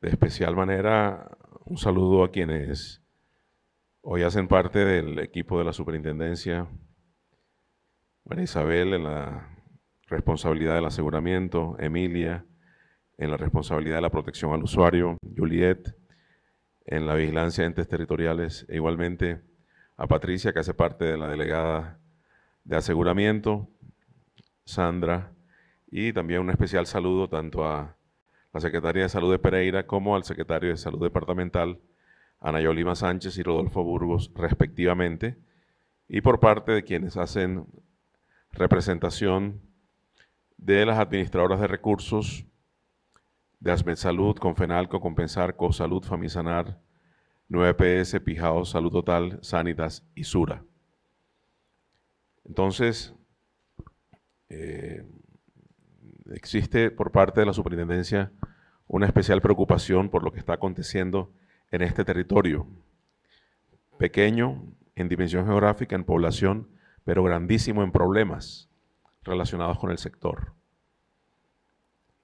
de especial manera un saludo a quienes hoy hacen parte del equipo de la superintendencia, María Isabel en la responsabilidad del aseguramiento, Emilia en la responsabilidad de la protección al usuario, Juliet en la vigilancia de entes territoriales e igualmente a Patricia que hace parte de la delegada de aseguramiento, Sandra, y también un especial saludo tanto a la Secretaría de Salud de Pereira como al secretario de Salud Departamental, Ana Yolima Sánchez y Rodolfo Burgos, respectivamente, y por parte de quienes hacen representación de las administradoras de recursos de Asmed Salud, Confenalco, Compensar, Cosalud, Famisanar, 9PS, Pijao, Salud Total, Sanitas y Sura. Entonces, eh, existe por parte de la superintendencia una especial preocupación por lo que está aconteciendo en este territorio, pequeño en dimensión geográfica, en población, pero grandísimo en problemas relacionados con el sector.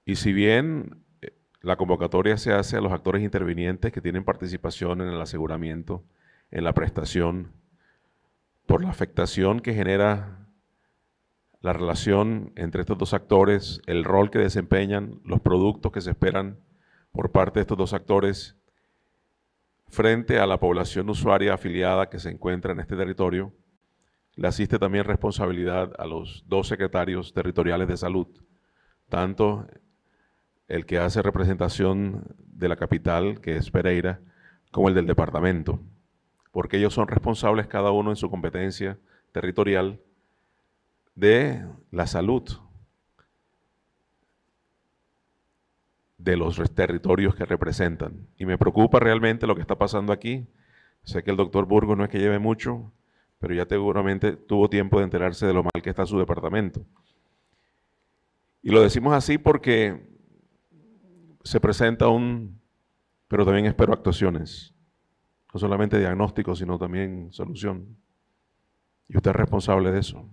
Y si bien eh, la convocatoria se hace a los actores intervinientes que tienen participación en el aseguramiento, en la prestación, por la afectación que genera la relación entre estos dos actores, el rol que desempeñan, los productos que se esperan por parte de estos dos actores frente a la población usuaria afiliada que se encuentra en este territorio. Le asiste también responsabilidad a los dos secretarios territoriales de salud, tanto el que hace representación de la capital, que es Pereira, como el del departamento, porque ellos son responsables cada uno en su competencia territorial de la salud de los territorios que representan. Y me preocupa realmente lo que está pasando aquí. Sé que el doctor Burgo no es que lleve mucho, pero ya seguramente tuvo tiempo de enterarse de lo mal que está su departamento. Y lo decimos así porque se presenta un, pero también espero actuaciones, no solamente diagnóstico, sino también solución. Y usted es responsable de eso.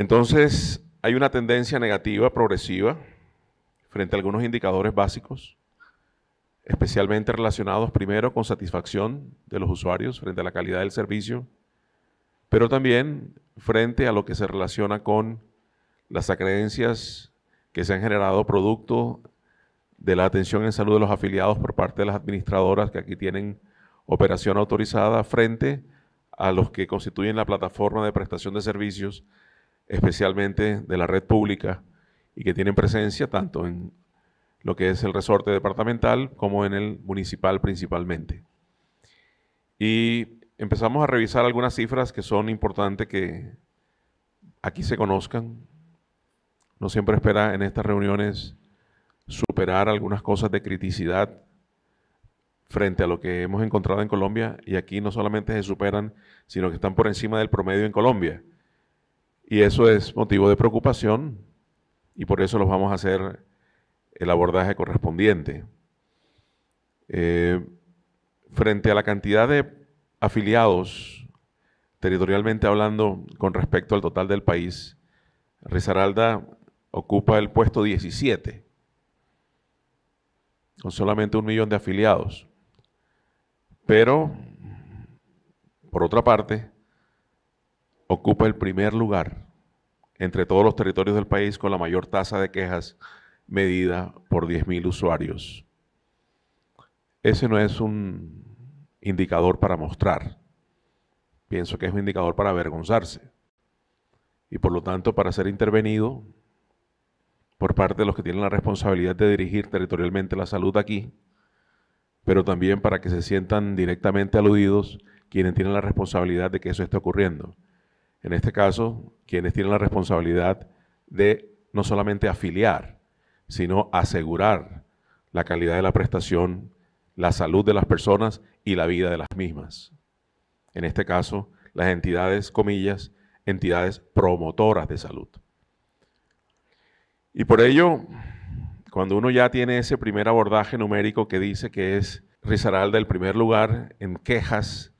Entonces, hay una tendencia negativa progresiva frente a algunos indicadores básicos, especialmente relacionados primero con satisfacción de los usuarios frente a la calidad del servicio, pero también frente a lo que se relaciona con las acreencias que se han generado producto de la atención en salud de los afiliados por parte de las administradoras que aquí tienen operación autorizada frente a los que constituyen la plataforma de prestación de servicios especialmente de la red pública y que tienen presencia tanto en lo que es el resorte departamental como en el municipal principalmente. Y empezamos a revisar algunas cifras que son importantes que aquí se conozcan. No siempre espera en estas reuniones superar algunas cosas de criticidad frente a lo que hemos encontrado en Colombia y aquí no solamente se superan, sino que están por encima del promedio en Colombia. Y eso es motivo de preocupación y por eso los vamos a hacer el abordaje correspondiente. Eh, frente a la cantidad de afiliados, territorialmente hablando, con respecto al total del país, Risaralda ocupa el puesto 17, con solamente un millón de afiliados. Pero, por otra parte, ocupa el primer lugar entre todos los territorios del país con la mayor tasa de quejas medida por 10.000 usuarios. Ese no es un indicador para mostrar. Pienso que es un indicador para avergonzarse y por lo tanto para ser intervenido por parte de los que tienen la responsabilidad de dirigir territorialmente la salud aquí, pero también para que se sientan directamente aludidos quienes tienen la responsabilidad de que eso esté ocurriendo en este caso, quienes tienen la responsabilidad de no solamente afiliar, sino asegurar la calidad de la prestación, la salud de las personas y la vida de las mismas. En este caso, las entidades, comillas, entidades promotoras de salud. Y por ello, cuando uno ya tiene ese primer abordaje numérico que dice que es Risaralda el primer lugar en quejas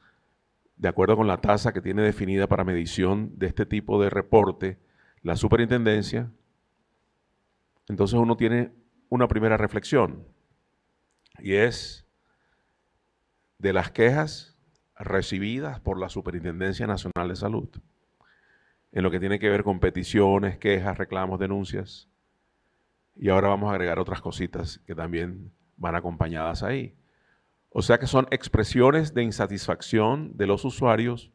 de acuerdo con la tasa que tiene definida para medición de este tipo de reporte la superintendencia, entonces uno tiene una primera reflexión y es de las quejas recibidas por la Superintendencia Nacional de Salud en lo que tiene que ver con peticiones, quejas, reclamos, denuncias. Y ahora vamos a agregar otras cositas que también van acompañadas ahí. O sea que son expresiones de insatisfacción de los usuarios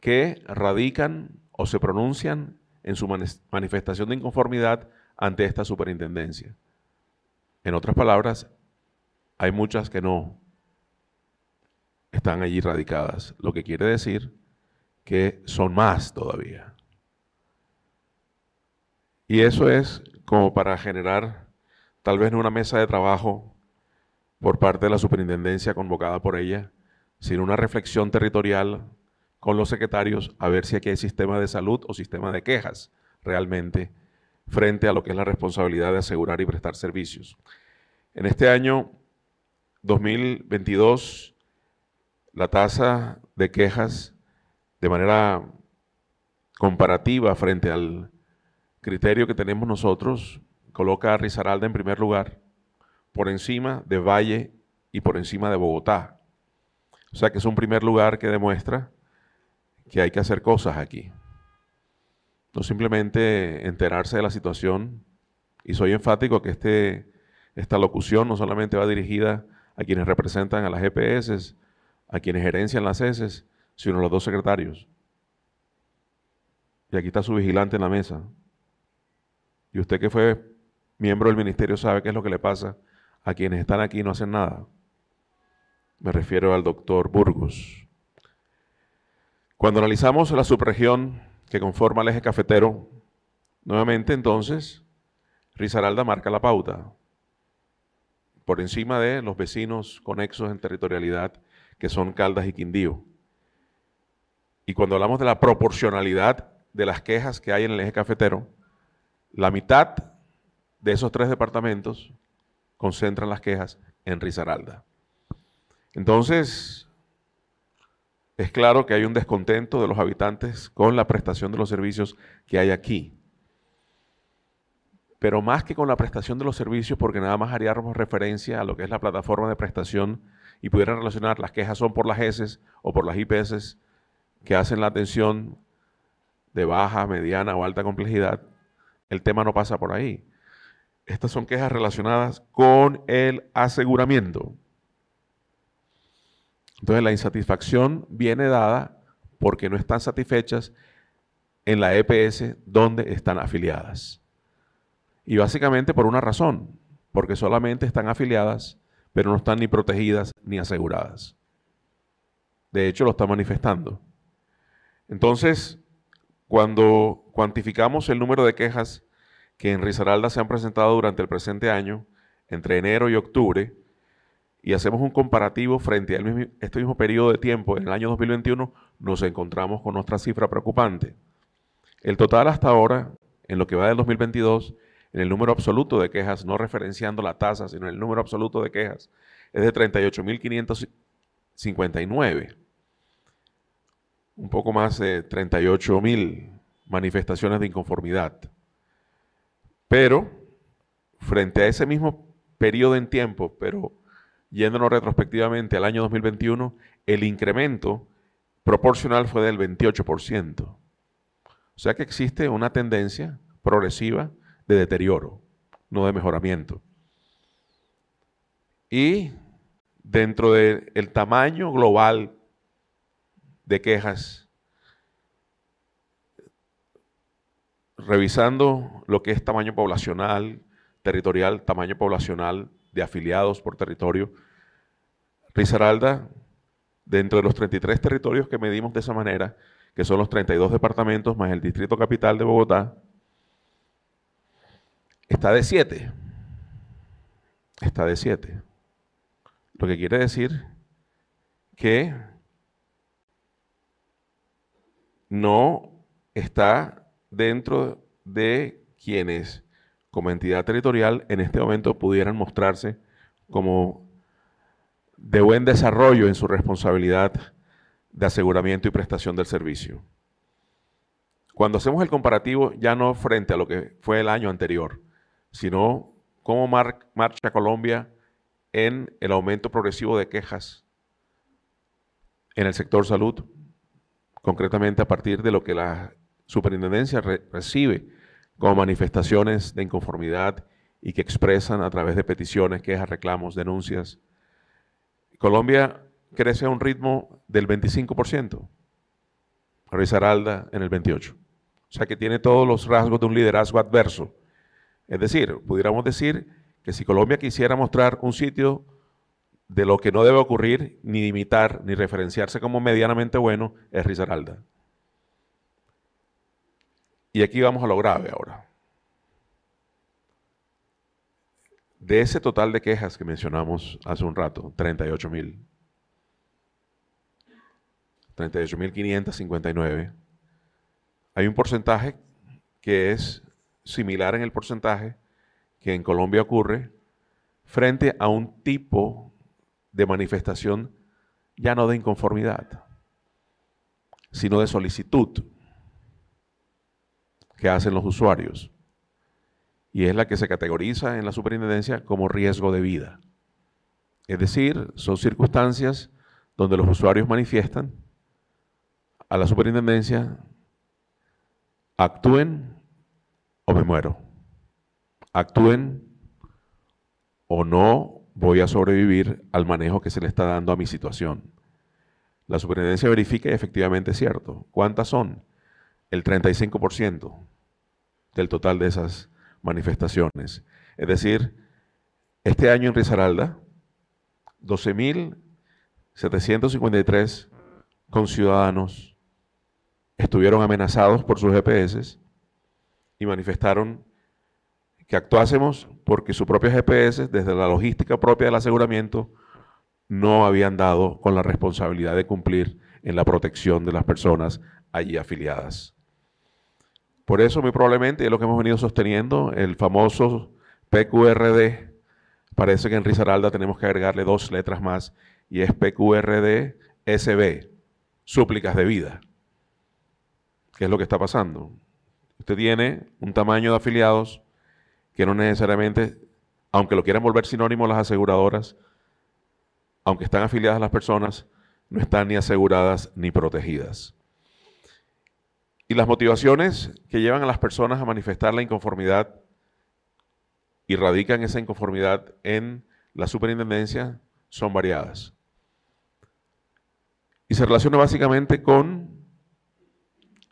que radican o se pronuncian en su manifestación de inconformidad ante esta superintendencia. En otras palabras, hay muchas que no están allí radicadas, lo que quiere decir que son más todavía. Y eso es como para generar tal vez en una mesa de trabajo por parte de la superintendencia convocada por ella, sin una reflexión territorial con los secretarios a ver si aquí hay sistema de salud o sistema de quejas realmente frente a lo que es la responsabilidad de asegurar y prestar servicios. En este año 2022, la tasa de quejas de manera comparativa frente al criterio que tenemos nosotros coloca a Risaralda en primer lugar por encima de Valle y por encima de Bogotá. O sea que es un primer lugar que demuestra que hay que hacer cosas aquí. No simplemente enterarse de la situación. Y soy enfático que este, esta locución no solamente va dirigida a quienes representan a las EPS, a quienes gerencian las ESES, e sino a los dos secretarios. Y aquí está su vigilante en la mesa. Y usted que fue miembro del ministerio sabe qué es lo que le pasa a quienes están aquí no hacen nada. Me refiero al doctor Burgos. Cuando analizamos la subregión que conforma el eje cafetero, nuevamente entonces Risaralda marca la pauta por encima de los vecinos conexos en territorialidad que son Caldas y Quindío. Y cuando hablamos de la proporcionalidad de las quejas que hay en el eje cafetero, la mitad de esos tres departamentos concentran las quejas en Risaralda. Entonces, es claro que hay un descontento de los habitantes con la prestación de los servicios que hay aquí. Pero más que con la prestación de los servicios, porque nada más haríamos referencia a lo que es la plataforma de prestación y pudieran relacionar las quejas son por las S o por las IPS que hacen la atención de baja, mediana o alta complejidad, el tema no pasa por ahí. Estas son quejas relacionadas con el aseguramiento. Entonces la insatisfacción viene dada porque no están satisfechas en la EPS donde están afiliadas. Y básicamente por una razón, porque solamente están afiliadas, pero no están ni protegidas ni aseguradas. De hecho, lo está manifestando. Entonces, cuando cuantificamos el número de quejas que en Risaralda se han presentado durante el presente año, entre enero y octubre, y hacemos un comparativo frente a este mismo periodo de tiempo, en el año 2021, nos encontramos con nuestra cifra preocupante. El total hasta ahora, en lo que va del 2022, en el número absoluto de quejas, no referenciando la tasa, sino el número absoluto de quejas, es de 38.559. Un poco más de 38.000 manifestaciones de inconformidad. Pero, frente a ese mismo periodo en tiempo, pero yéndonos retrospectivamente al año 2021, el incremento proporcional fue del 28%. O sea que existe una tendencia progresiva de deterioro, no de mejoramiento. Y dentro del tamaño global de quejas revisando lo que es tamaño poblacional, territorial, tamaño poblacional de afiliados por territorio, Risaralda, dentro de los 33 territorios que medimos de esa manera, que son los 32 departamentos más el Distrito Capital de Bogotá, está de 7. Está de 7. Lo que quiere decir que no está dentro de quienes como entidad territorial en este momento pudieran mostrarse como de buen desarrollo en su responsabilidad de aseguramiento y prestación del servicio. Cuando hacemos el comparativo, ya no frente a lo que fue el año anterior, sino cómo marcha Colombia en el aumento progresivo de quejas en el sector salud, concretamente a partir de lo que la superintendencia recibe como manifestaciones de inconformidad y que expresan a través de peticiones, quejas, reclamos, denuncias. Colombia crece a un ritmo del 25%, Rizaralda en el 28%. O sea que tiene todos los rasgos de un liderazgo adverso. Es decir, pudiéramos decir que si Colombia quisiera mostrar un sitio de lo que no debe ocurrir, ni imitar, ni referenciarse como medianamente bueno, es Risaralda. Y aquí vamos a lo grave ahora. De ese total de quejas que mencionamos hace un rato, 38 mil, 38.559, hay un porcentaje que es similar en el porcentaje que en Colombia ocurre frente a un tipo de manifestación ya no de inconformidad, sino de solicitud hacen los usuarios. Y es la que se categoriza en la superintendencia como riesgo de vida. Es decir, son circunstancias donde los usuarios manifiestan a la superintendencia, actúen o me muero. Actúen o no voy a sobrevivir al manejo que se le está dando a mi situación. La superintendencia verifica y efectivamente es cierto. ¿Cuántas son? El 35% del total de esas manifestaciones. Es decir, este año en Risaralda, 12.753 conciudadanos estuvieron amenazados por sus GPS y manifestaron que actuásemos porque sus propios GPS, desde la logística propia del aseguramiento, no habían dado con la responsabilidad de cumplir en la protección de las personas allí afiliadas. Por eso, muy probablemente, es lo que hemos venido sosteniendo, el famoso PQRD. Parece que en Risaralda tenemos que agregarle dos letras más y es PQRD SB, súplicas de vida. ¿Qué es lo que está pasando? Usted tiene un tamaño de afiliados que no necesariamente, aunque lo quieran volver sinónimo las aseguradoras, aunque están afiliadas las personas, no están ni aseguradas ni protegidas y las motivaciones que llevan a las personas a manifestar la inconformidad y radican esa inconformidad en la superintendencia son variadas. Y se relaciona básicamente con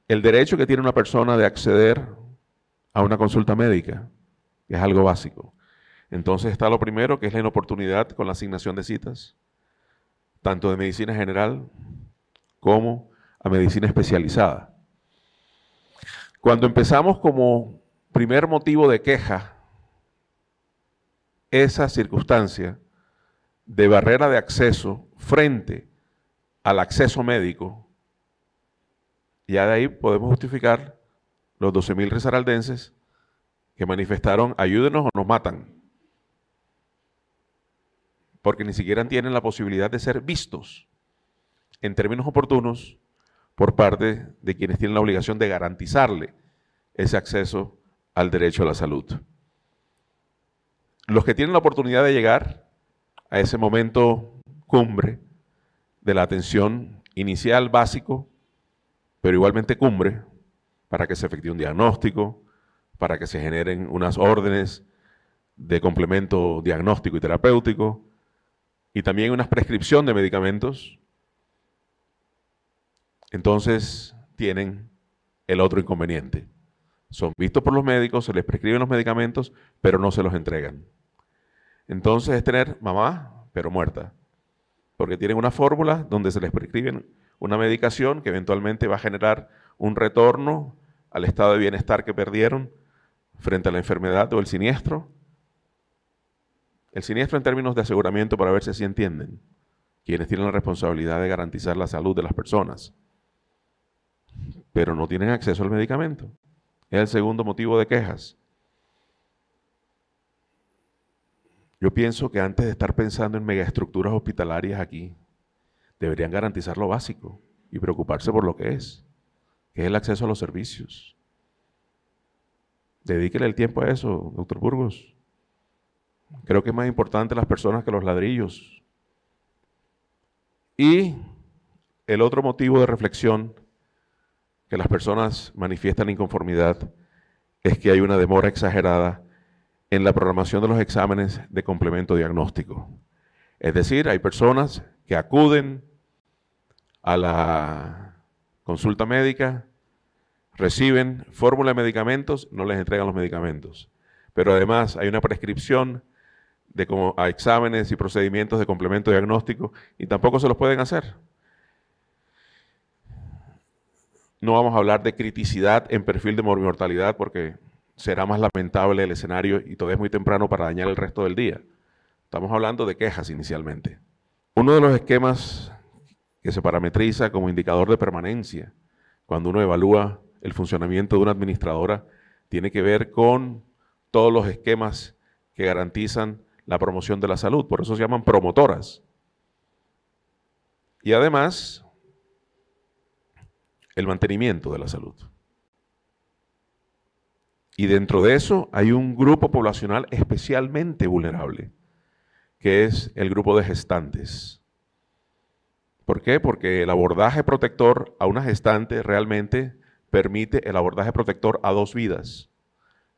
el derecho que tiene una persona de acceder a una consulta médica, que es algo básico. Entonces está lo primero, que es la inoportunidad con la asignación de citas, tanto de medicina general como a medicina especializada. Cuando empezamos como primer motivo de queja, esa circunstancia de barrera de acceso frente al acceso médico, ya de ahí podemos justificar los 12.000 rezaraldenses que manifestaron ayúdenos o nos matan, porque ni siquiera tienen la posibilidad de ser vistos en términos oportunos por parte de quienes tienen la obligación de garantizarle ese acceso al derecho a la salud. Los que tienen la oportunidad de llegar a ese momento cumbre de la atención inicial básico, pero igualmente cumbre, para que se efectúe un diagnóstico, para que se generen unas órdenes de complemento diagnóstico y terapéutico, y también una prescripción de medicamentos entonces tienen el otro inconveniente. Son vistos por los médicos, se les prescriben los medicamentos, pero no se los entregan. Entonces es tener mamá, pero muerta, porque tienen una fórmula donde se les prescriben una medicación que eventualmente va a generar un retorno al estado de bienestar que perdieron frente a la enfermedad o el siniestro. El siniestro en términos de aseguramiento para ver si así entienden quienes tienen la responsabilidad de garantizar la salud de las personas pero no tienen acceso al medicamento. Es el segundo motivo de quejas. Yo pienso que antes de estar pensando en megaestructuras hospitalarias aquí, deberían garantizar lo básico y preocuparse por lo que es, que es el acceso a los servicios. Dedíquele el tiempo a eso, doctor Burgos. Creo que es más importante las personas que los ladrillos. Y el otro motivo de reflexión que las personas manifiestan inconformidad es que hay una demora exagerada en la programación de los exámenes de complemento diagnóstico. Es decir, hay personas que acuden a la consulta médica, reciben fórmula de medicamentos, no les entregan los medicamentos. Pero además hay una prescripción de como a exámenes y procedimientos de complemento diagnóstico y tampoco se los pueden hacer. No vamos a hablar de criticidad en perfil de mortalidad porque será más lamentable el escenario y todavía es muy temprano para dañar el resto del día. Estamos hablando de quejas inicialmente. Uno de los esquemas que se parametriza como indicador de permanencia cuando uno evalúa el funcionamiento de una administradora tiene que ver con todos los esquemas que garantizan la promoción de la salud. Por eso se llaman promotoras. Y además, el mantenimiento de la salud. Y dentro de eso hay un grupo poblacional especialmente vulnerable, que es el grupo de gestantes. ¿Por qué? Porque el abordaje protector a una gestante realmente permite el abordaje protector a dos vidas,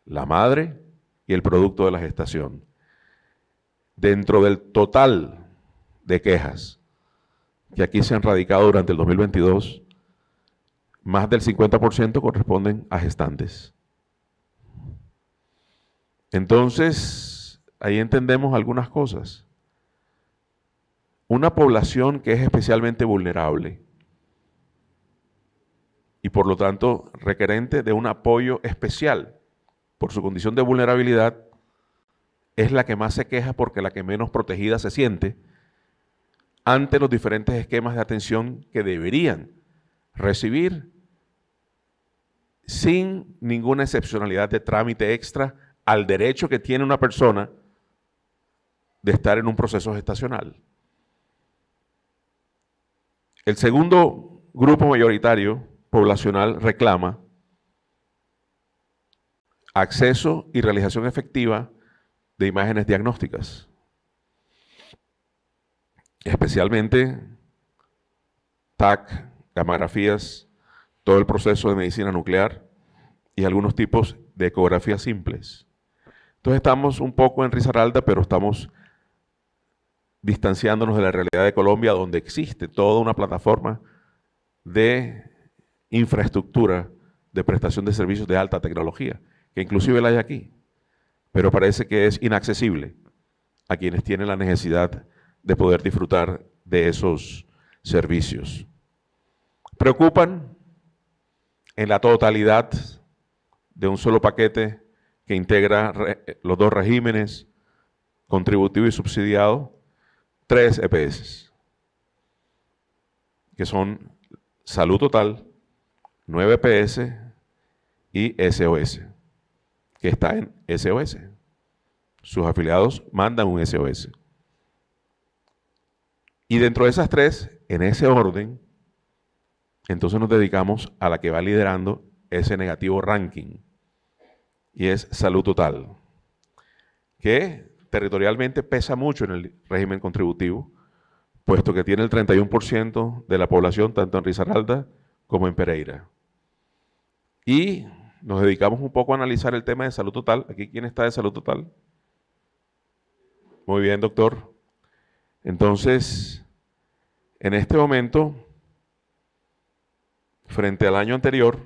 la madre y el producto de la gestación. Dentro del total de quejas que aquí se han radicado durante el 2022, más del 50% corresponden a gestantes. Entonces, ahí entendemos algunas cosas. Una población que es especialmente vulnerable y por lo tanto requerente de un apoyo especial por su condición de vulnerabilidad es la que más se queja porque la que menos protegida se siente ante los diferentes esquemas de atención que deberían recibir sin ninguna excepcionalidad de trámite extra al derecho que tiene una persona de estar en un proceso gestacional. El segundo grupo mayoritario poblacional reclama acceso y realización efectiva de imágenes diagnósticas, especialmente TAC, gamografías todo el proceso de medicina nuclear y algunos tipos de ecografías simples. Entonces estamos un poco en Risaralda, pero estamos distanciándonos de la realidad de Colombia, donde existe toda una plataforma de infraestructura de prestación de servicios de alta tecnología, que inclusive la hay aquí, pero parece que es inaccesible a quienes tienen la necesidad de poder disfrutar de esos servicios. Preocupan en la totalidad de un solo paquete que integra los dos regímenes, contributivo y subsidiado, tres EPS, que son Salud Total, 9 EPS y SOS, que está en SOS. Sus afiliados mandan un SOS. Y dentro de esas tres, en ese orden, entonces nos dedicamos a la que va liderando ese negativo ranking y es salud total, que territorialmente pesa mucho en el régimen contributivo, puesto que tiene el 31% de la población tanto en Risaralda como en Pereira. Y nos dedicamos un poco a analizar el tema de salud total. Aquí, ¿quién está de salud total? Muy bien, doctor. Entonces, en este momento Frente al año anterior,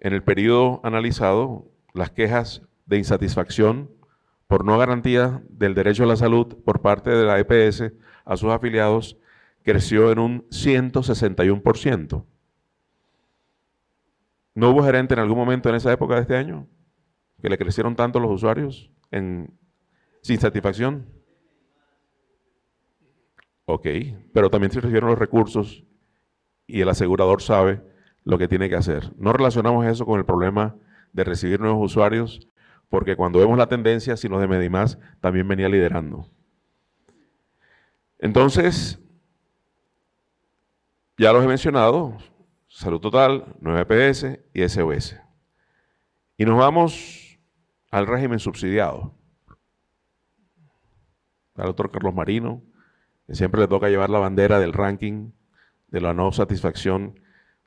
en el periodo analizado, las quejas de insatisfacción por no garantía del derecho a la salud por parte de la EPS a sus afiliados creció en un 161%. ¿No hubo gerente en algún momento en esa época de este año que le crecieron tanto los usuarios en, sin satisfacción? Ok, pero también se recibieron los recursos y el asegurador sabe lo que tiene que hacer. No relacionamos eso con el problema de recibir nuevos usuarios, porque cuando vemos la tendencia, si los de Medimás también venía liderando. Entonces, ya los he mencionado, Salud Total, 9PS e y SOS. Y nos vamos al régimen subsidiado. Al doctor Carlos Marino, que siempre le toca llevar la bandera del ranking de la no satisfacción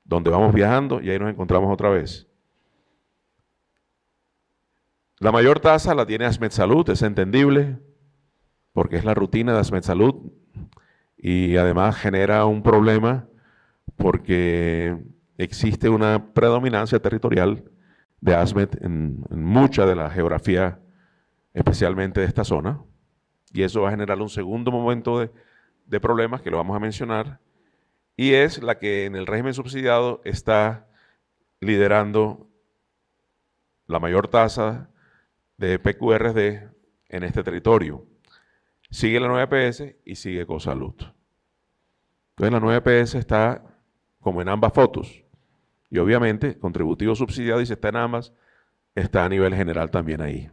donde vamos viajando y ahí nos encontramos otra vez. La mayor tasa la tiene Asmed Salud, es entendible, porque es la rutina de Asmed Salud y además genera un problema porque existe una predominancia territorial de Asmed en, mucha de la geografía, especialmente de esta zona, y eso va a generar un segundo momento de, de problemas que lo vamos a mencionar, y es la que en el régimen subsidiado está liderando la mayor tasa de PQRD en este territorio. Sigue la 9PS y sigue Cosalud. Entonces la 9PS está como en ambas fotos. Y obviamente, contributivo subsidiado, y si está en ambas, está a nivel general también ahí.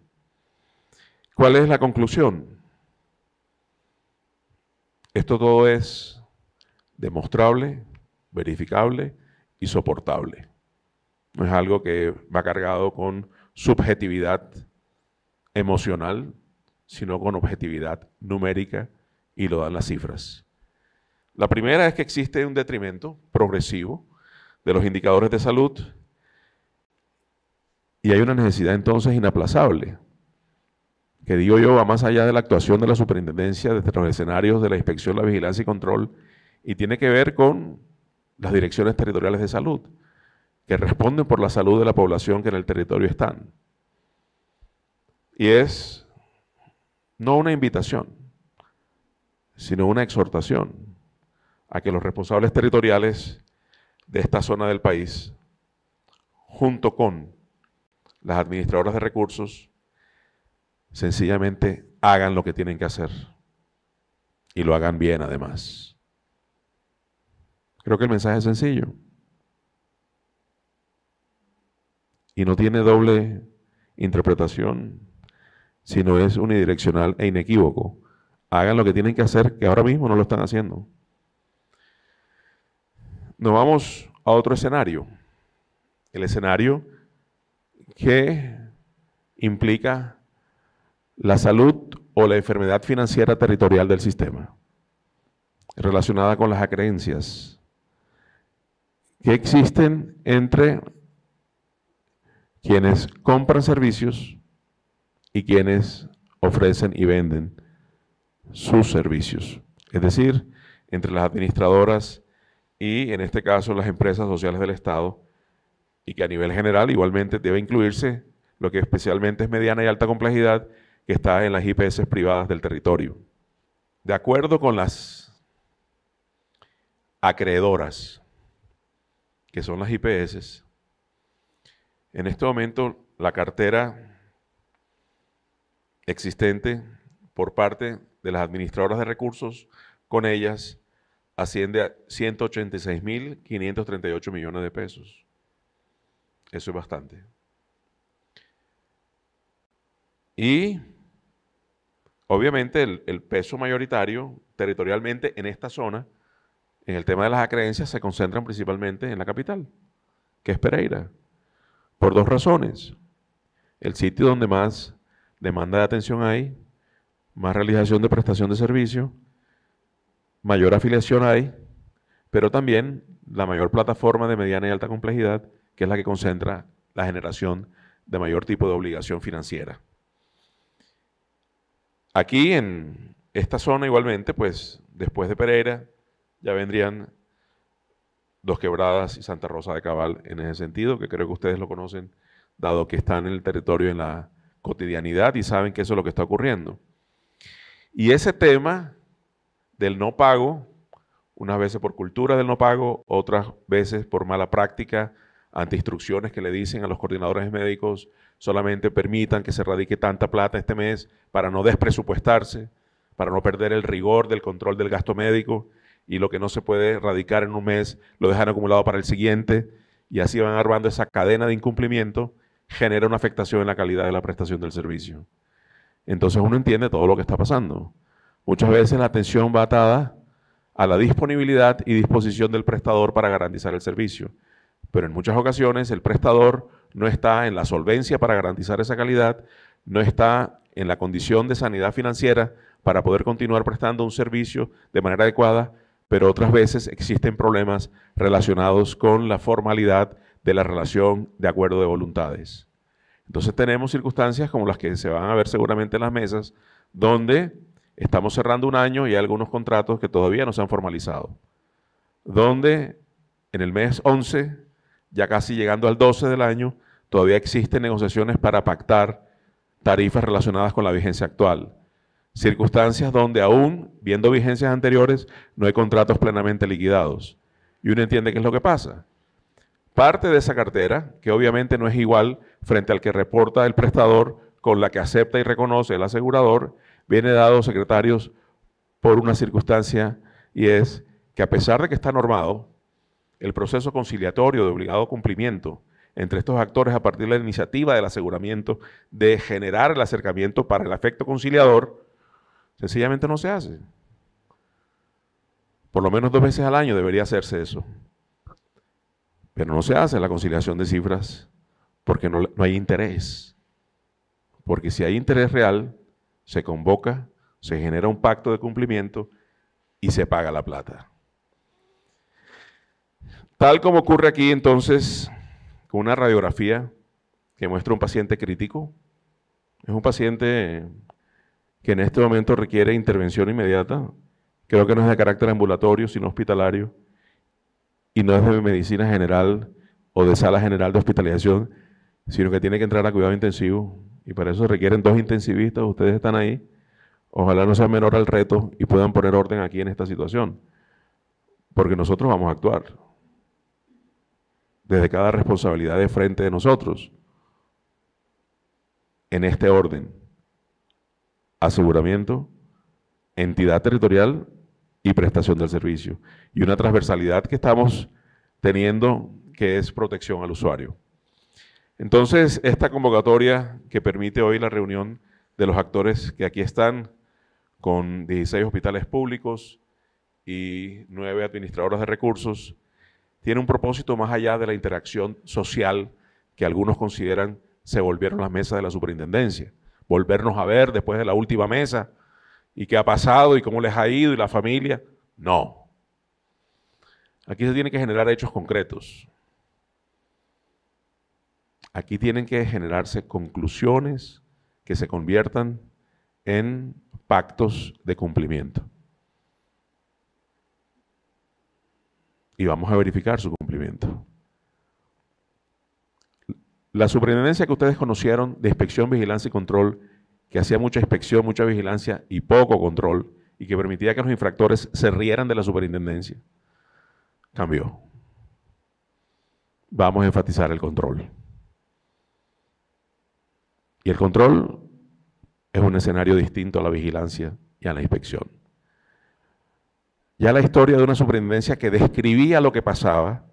¿Cuál es la conclusión? Esto todo es demostrable, verificable y soportable. No es algo que va cargado con subjetividad emocional, sino con objetividad numérica y lo dan las cifras. La primera es que existe un detrimento progresivo de los indicadores de salud y hay una necesidad entonces inaplazable, que digo yo va más allá de la actuación de la superintendencia desde los escenarios de la inspección, la vigilancia y control y tiene que ver con las direcciones territoriales de salud, que responden por la salud de la población que en el territorio están. Y es no una invitación, sino una exhortación a que los responsables territoriales de esta zona del país, junto con las administradoras de recursos, sencillamente hagan lo que tienen que hacer y lo hagan bien además. Creo que el mensaje es sencillo. Y no tiene doble interpretación, sino es unidireccional e inequívoco. Hagan lo que tienen que hacer, que ahora mismo no lo están haciendo. Nos vamos a otro escenario. El escenario que implica la salud o la enfermedad financiera territorial del sistema, relacionada con las acreencias que existen entre quienes compran servicios y quienes ofrecen y venden sus servicios. Es decir, entre las administradoras y en este caso las empresas sociales del Estado, y que a nivel general igualmente debe incluirse lo que especialmente es mediana y alta complejidad, que está en las IPS privadas del territorio. De acuerdo con las acreedoras, que son las IPS. En este momento, la cartera existente por parte de las administradoras de recursos con ellas asciende a 186.538 millones de pesos. Eso es bastante. Y obviamente el, el peso mayoritario territorialmente en esta zona en el tema de las acreencias se concentran principalmente en la capital, que es Pereira, por dos razones. El sitio donde más demanda de atención hay, más realización de prestación de servicio, mayor afiliación hay, pero también la mayor plataforma de mediana y alta complejidad, que es la que concentra la generación de mayor tipo de obligación financiera. Aquí en esta zona igualmente, pues después de Pereira, ya vendrían Dos Quebradas y Santa Rosa de Cabal en ese sentido, que creo que ustedes lo conocen, dado que están en el territorio en la cotidianidad y saben que eso es lo que está ocurriendo. Y ese tema del no pago, unas veces por cultura del no pago, otras veces por mala práctica, ante instrucciones que le dicen a los coordinadores médicos, solamente permitan que se radique tanta plata este mes para no despresupuestarse, para no perder el rigor del control del gasto médico y lo que no se puede erradicar en un mes lo dejan acumulado para el siguiente y así van armando esa cadena de incumplimiento, genera una afectación en la calidad de la prestación del servicio. Entonces uno entiende todo lo que está pasando. Muchas veces la atención va atada a la disponibilidad y disposición del prestador para garantizar el servicio. Pero en muchas ocasiones el prestador no está en la solvencia para garantizar esa calidad, no está en la condición de sanidad financiera para poder continuar prestando un servicio de manera adecuada pero otras veces existen problemas relacionados con la formalidad de la relación de acuerdo de voluntades. Entonces tenemos circunstancias como las que se van a ver seguramente en las mesas, donde estamos cerrando un año y hay algunos contratos que todavía no se han formalizado, donde en el mes 11, ya casi llegando al 12 del año, todavía existen negociaciones para pactar tarifas relacionadas con la vigencia actual circunstancias donde aún, viendo vigencias anteriores, no hay contratos plenamente liquidados. Y uno entiende qué es lo que pasa. Parte de esa cartera, que obviamente no es igual frente al que reporta el prestador con la que acepta y reconoce el asegurador, viene dado, secretarios, por una circunstancia y es que a pesar de que está normado, el proceso conciliatorio de obligado cumplimiento entre estos actores a partir de la iniciativa del aseguramiento de generar el acercamiento para el afecto conciliador, Sencillamente no se hace. Por lo menos dos veces al año debería hacerse eso. Pero no se hace la conciliación de cifras porque no, hay interés. Porque si hay interés real, se convoca, se genera un pacto de cumplimiento y se paga la plata. Tal como ocurre aquí entonces con una radiografía que muestra un paciente crítico, es un paciente que en este momento requiere intervención inmediata. Creo que no es de carácter ambulatorio, sino hospitalario, y no es de medicina general o de sala general de hospitalización, sino que tiene que entrar a cuidado intensivo. Y para eso requieren dos intensivistas, ustedes están ahí. Ojalá no sea menor al reto y puedan poner orden aquí en esta situación, porque nosotros vamos a actuar desde cada responsabilidad de frente de nosotros en este orden aseguramiento, entidad territorial y prestación del servicio. Y una transversalidad que estamos teniendo que es protección al usuario. Entonces, esta convocatoria que permite hoy la reunión de los actores que aquí están, con 16 hospitales públicos y 9 administradoras de recursos, tiene un propósito más allá de la interacción social que algunos consideran se volvieron las mesas de la superintendencia volvernos a ver después de la última mesa y qué ha pasado y cómo les ha ido y la familia. No. Aquí se tienen que generar hechos concretos. Aquí tienen que generarse conclusiones que se conviertan en pactos de cumplimiento. Y vamos a verificar su cumplimiento. La superintendencia que ustedes conocieron de inspección, vigilancia y control, que hacía mucha inspección, mucha vigilancia y poco control, y que permitía que los infractores se rieran de la superintendencia, cambió. Vamos a enfatizar el control. Y el control es un escenario distinto a la vigilancia y a la inspección. Ya la historia de una superintendencia que describía lo que pasaba,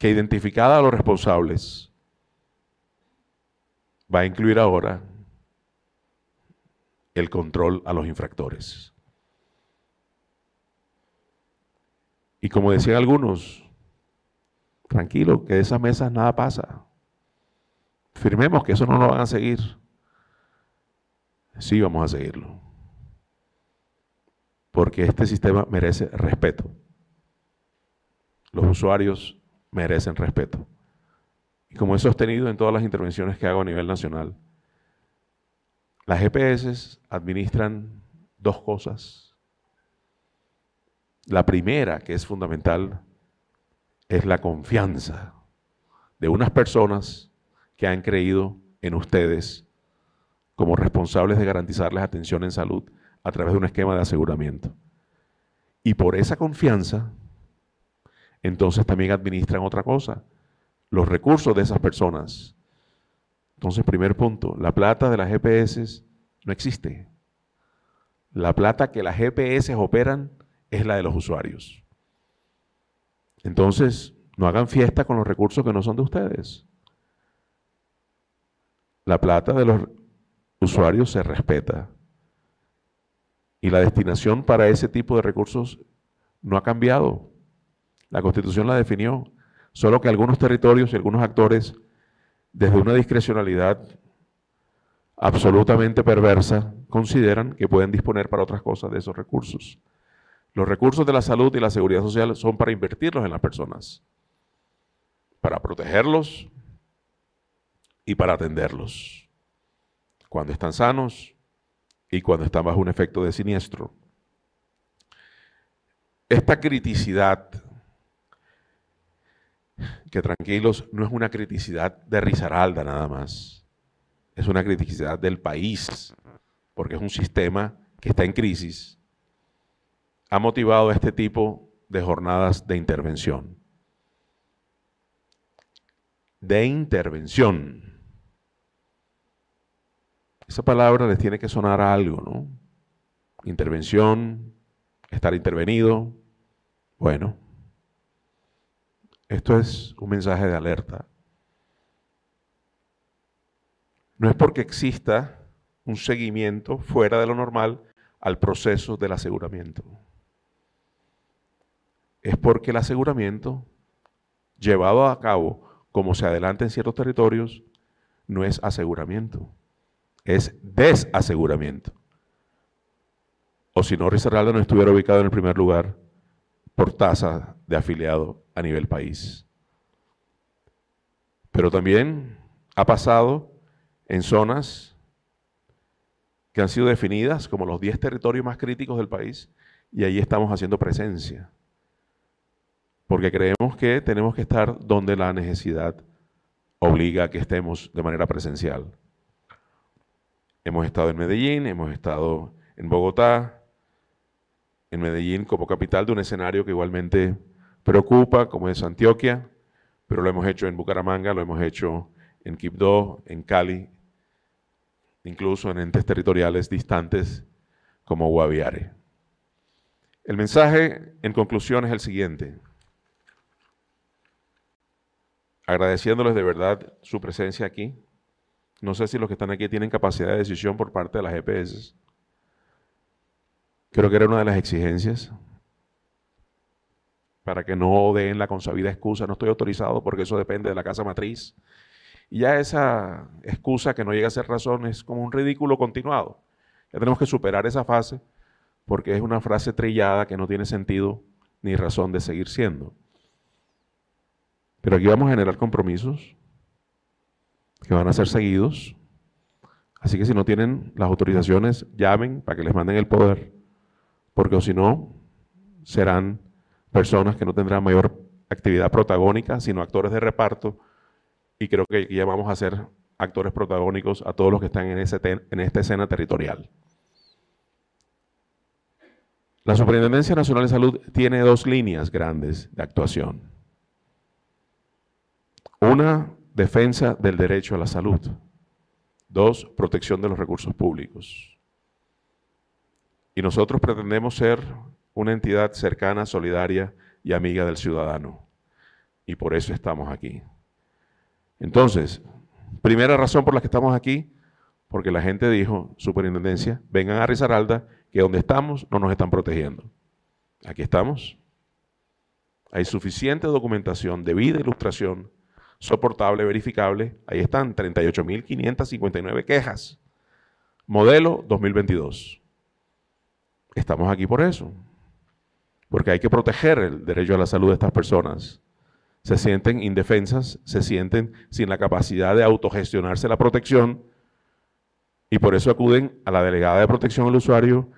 que identificada a los responsables, va a incluir ahora el control a los infractores. Y como decían algunos, tranquilo, que de esas mesas nada pasa. Firmemos que eso no lo van a seguir. Sí, vamos a seguirlo. Porque este sistema merece respeto. Los usuarios merecen respeto. Y como he sostenido en todas las intervenciones que hago a nivel nacional, las GPS e administran dos cosas. La primera, que es fundamental, es la confianza de unas personas que han creído en ustedes como responsables de garantizarles atención en salud a través de un esquema de aseguramiento. Y por esa confianza entonces también administran otra cosa, los recursos de esas personas. Entonces, primer punto, la plata de las GPS no existe. La plata que las GPS operan es la de los usuarios. Entonces, no hagan fiesta con los recursos que no son de ustedes. La plata de los usuarios se respeta. Y la destinación para ese tipo de recursos no ha cambiado. La Constitución la definió, solo que algunos territorios y algunos actores, desde una discrecionalidad absolutamente perversa, consideran que pueden disponer para otras cosas de esos recursos. Los recursos de la salud y la seguridad social son para invertirlos en las personas, para protegerlos y para atenderlos, cuando están sanos y cuando están bajo un efecto de siniestro. Esta criticidad que tranquilos, no es una criticidad de Risaralda nada más, es una criticidad del país, porque es un sistema que está en crisis, ha motivado este tipo de jornadas de intervención. De intervención. Esa palabra les tiene que sonar a algo, ¿no? Intervención, estar intervenido. Bueno, esto es un mensaje de alerta. No es porque exista un seguimiento fuera de lo normal al proceso del aseguramiento. Es porque el aseguramiento, llevado a cabo como se adelanta en ciertos territorios, no es aseguramiento, es desaseguramiento. O si no, Risaralda no estuviera ubicado en el primer lugar por tasa de afiliado a nivel país. Pero también ha pasado en zonas que han sido definidas como los 10 territorios más críticos del país y ahí estamos haciendo presencia. Porque creemos que tenemos que estar donde la necesidad obliga a que estemos de manera presencial. Hemos estado en Medellín, hemos estado en Bogotá, en Medellín como capital de un escenario que igualmente preocupa, como es Antioquia, pero lo hemos hecho en Bucaramanga, lo hemos hecho en Quibdó, en Cali, incluso en entes territoriales distantes como Guaviare. El mensaje en conclusión es el siguiente. Agradeciéndoles de verdad su presencia aquí. No sé si los que están aquí tienen capacidad de decisión por parte de las EPS. Creo que era una de las exigencias para que no den la consabida excusa, no estoy autorizado porque eso depende de la casa matriz. Y ya esa excusa que no llega a ser razón es como un ridículo continuado. Ya tenemos que superar esa fase porque es una frase trillada que no tiene sentido ni razón de seguir siendo. Pero aquí vamos a generar compromisos que van a ser seguidos. Así que si no tienen las autorizaciones, llamen para que les manden el poder, porque o si no, serán personas que no tendrán mayor actividad protagónica, sino actores de reparto, y creo que ya vamos a ser actores protagónicos a todos los que están en, en esta escena territorial. La Superintendencia Nacional de Salud tiene dos líneas grandes de actuación. Una, defensa del derecho a la salud. Dos, protección de los recursos públicos. Y nosotros pretendemos ser una entidad cercana, solidaria y amiga del ciudadano. Y por eso estamos aquí. Entonces, primera razón por la que estamos aquí, porque la gente dijo, superintendencia, vengan a Risaralda, que donde estamos no nos están protegiendo. Aquí estamos. Hay suficiente documentación, debida e ilustración, soportable, verificable. Ahí están 38.559 quejas. Modelo 2022. Estamos aquí por eso porque hay que proteger el derecho a la salud de estas personas. Se sienten indefensas, se sienten sin la capacidad de autogestionarse la protección y por eso acuden a la delegada de protección al usuario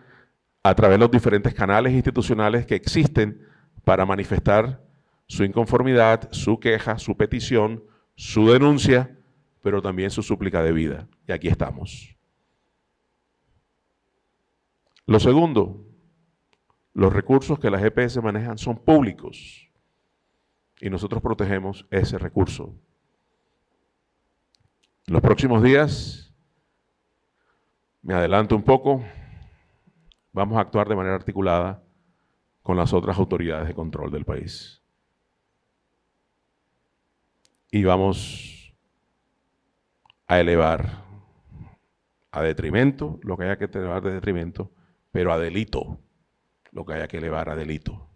a través de los diferentes canales institucionales que existen para manifestar su inconformidad, su queja, su petición, su denuncia, pero también su súplica de vida. Y aquí estamos. Lo segundo, los recursos que las GPS e manejan son públicos y nosotros protegemos ese recurso. En los próximos días, me adelanto un poco, vamos a actuar de manera articulada con las otras autoridades de control del país. Y vamos a elevar a detrimento, lo que haya que elevar de detrimento, pero a delito lo que haya que elevar a delito.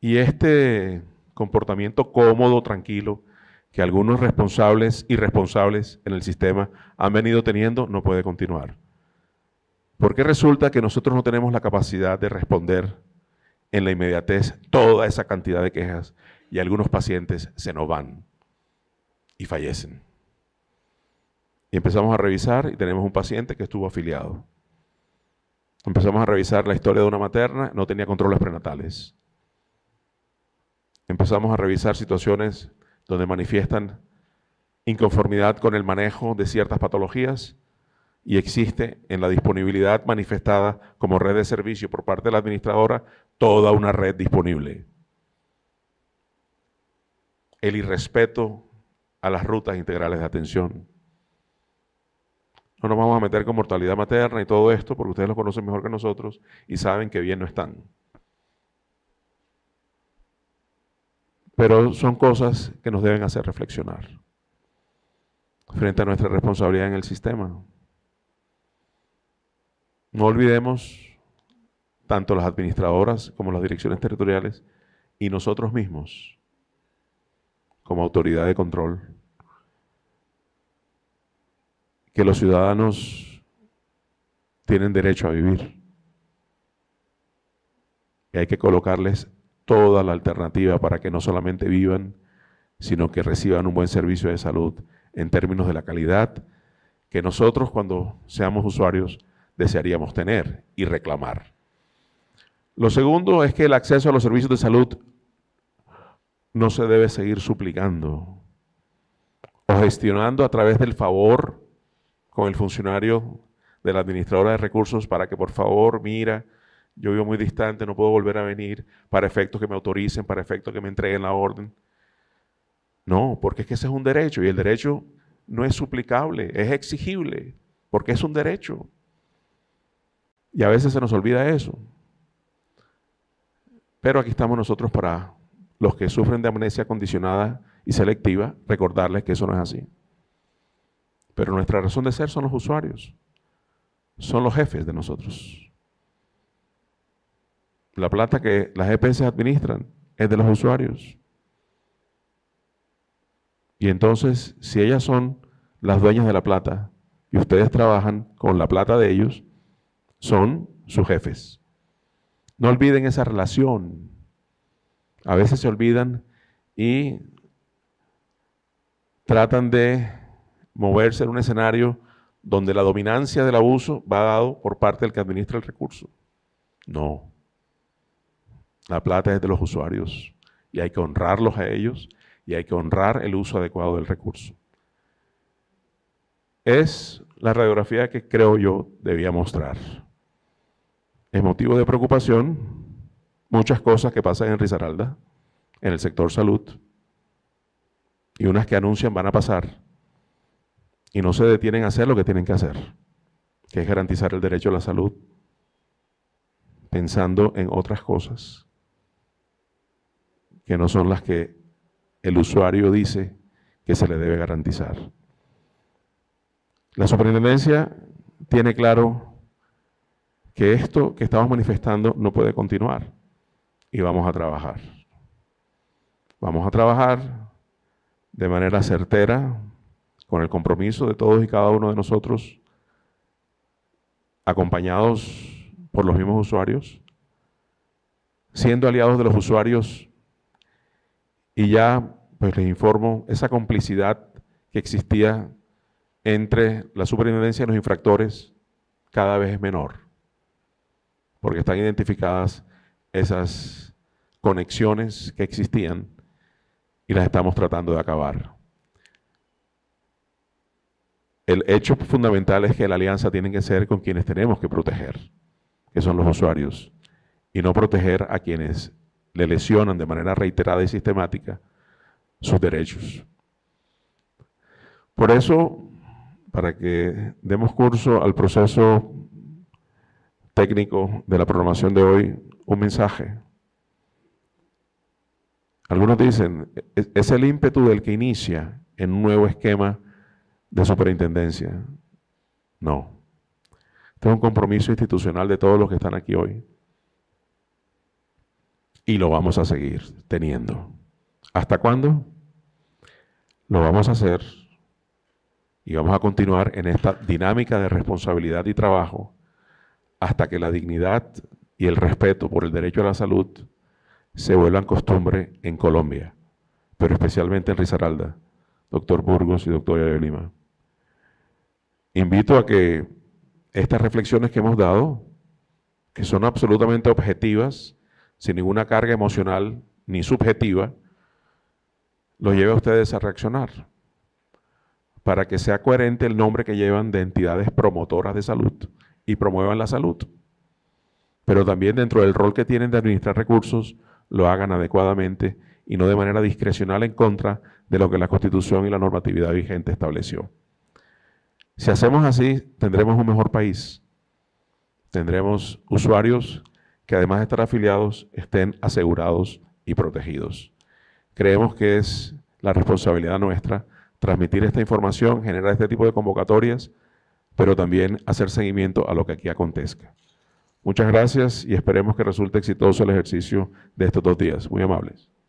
Y este comportamiento cómodo, tranquilo, que algunos responsables y responsables en el sistema han venido teniendo, no puede continuar. Porque resulta que nosotros no tenemos la capacidad de responder en la inmediatez toda esa cantidad de quejas y algunos pacientes se nos van y fallecen. Y empezamos a revisar y tenemos un paciente que estuvo afiliado. Empezamos a revisar la historia de una materna, no tenía controles prenatales. Empezamos a revisar situaciones donde manifiestan inconformidad con el manejo de ciertas patologías y existe en la disponibilidad manifestada como red de servicio por parte de la administradora toda una red disponible. El irrespeto a las rutas integrales de atención, no nos vamos a meter con mortalidad materna y todo esto, porque ustedes lo conocen mejor que nosotros y saben que bien no están. Pero son cosas que nos deben hacer reflexionar frente a nuestra responsabilidad en el sistema. No olvidemos tanto las administradoras como las direcciones territoriales y nosotros mismos como autoridad de control que los ciudadanos tienen derecho a vivir. Y hay que colocarles toda la alternativa para que no solamente vivan, sino que reciban un buen servicio de salud en términos de la calidad que nosotros cuando seamos usuarios desearíamos tener y reclamar. Lo segundo es que el acceso a los servicios de salud no se debe seguir suplicando o gestionando a través del favor con el funcionario de la administradora de recursos para que por favor, mira, yo vivo muy distante, no puedo volver a venir para efectos que me autoricen, para efectos que me entreguen la orden. No, porque es que ese es un derecho y el derecho no es suplicable, es exigible, porque es un derecho. Y a veces se nos olvida eso. Pero aquí estamos nosotros para los que sufren de amnesia condicionada y selectiva, recordarles que eso no es así. Pero nuestra razón de ser son los usuarios, son los jefes de nosotros. La plata que las EPS administran es de los usuarios. Y entonces, si ellas son las dueñas de la plata y ustedes trabajan con la plata de ellos, son sus jefes. No olviden esa relación. A veces se olvidan y tratan de moverse en un escenario donde la dominancia del abuso va dado por parte del que administra el recurso. No. La plata es de los usuarios y hay que honrarlos a ellos y hay que honrar el uso adecuado del recurso. Es la radiografía que creo yo debía mostrar. Es motivo de preocupación muchas cosas que pasan en Risaralda, en el sector salud, y unas que anuncian van a pasar y no se detienen a hacer lo que tienen que hacer, que es garantizar el derecho a la salud, pensando en otras cosas que no son las que el usuario dice que se le debe garantizar. La superintendencia tiene claro que esto que estamos manifestando no puede continuar y vamos a trabajar. Vamos a trabajar de manera certera, con el compromiso de todos y cada uno de nosotros, acompañados por los mismos usuarios, siendo aliados de los usuarios y ya pues les informo esa complicidad que existía entre la superintendencia y los infractores cada vez es menor, porque están identificadas esas conexiones que existían y las estamos tratando de acabar el hecho fundamental es que la alianza tiene que ser con quienes tenemos que proteger, que son los usuarios, y no proteger a quienes le lesionan de manera reiterada y sistemática sus derechos. Por eso, para que demos curso al proceso técnico de la programación de hoy, un mensaje. Algunos dicen, e-, es el ímpetu del que inicia en un nuevo esquema de superintendencia. No. Este es un compromiso institucional de todos los que están aquí hoy. Y lo vamos a seguir teniendo. ¿Hasta cuándo? Lo vamos a hacer y vamos a continuar en esta dinámica de responsabilidad y trabajo hasta que la dignidad y el respeto por el derecho a la salud se vuelvan costumbre en Colombia, pero especialmente en Risaralda, doctor Burgos y doctor de Lima invito a que estas reflexiones que hemos dado, que son absolutamente objetivas, sin ninguna carga emocional ni subjetiva, los lleve a ustedes a reaccionar para que sea coherente el nombre que llevan de entidades promotoras de salud y promuevan la salud, pero también dentro del rol que tienen de administrar recursos, lo hagan adecuadamente y no de manera discrecional en contra de lo que la Constitución y la normatividad vigente estableció. Si hacemos así, tendremos un mejor país. Tendremos usuarios que además de estar afiliados, estén asegurados y protegidos. Creemos que es la responsabilidad nuestra transmitir esta información, generar este tipo de convocatorias, pero también hacer seguimiento a lo que aquí acontezca. Muchas gracias y esperemos que resulte exitoso el ejercicio de estos dos días. Muy amables.